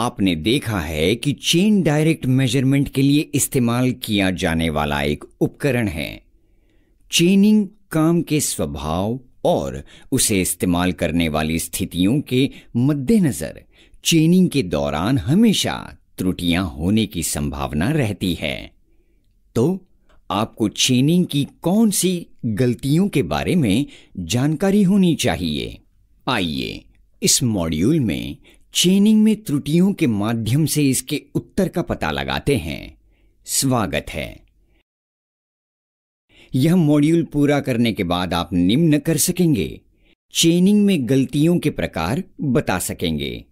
आपने देखा है कि चेन डायरेक्ट मेजरमेंट के लिए इस्तेमाल किया जाने वाला एक उपकरण है चेनिंग काम के स्वभाव और उसे इस्तेमाल करने वाली स्थितियों के मद्देनजर चेनिंग के दौरान हमेशा त्रुटियां होने की संभावना रहती है तो आपको चेनिंग की कौन सी गलतियों के बारे में जानकारी होनी चाहिए आइए इस मॉड्यूल में चेनिंग में त्रुटियों के माध्यम से इसके उत्तर का पता लगाते हैं स्वागत है यह मॉड्यूल पूरा करने के बाद आप निम्न कर सकेंगे चेनिंग में गलतियों के प्रकार बता सकेंगे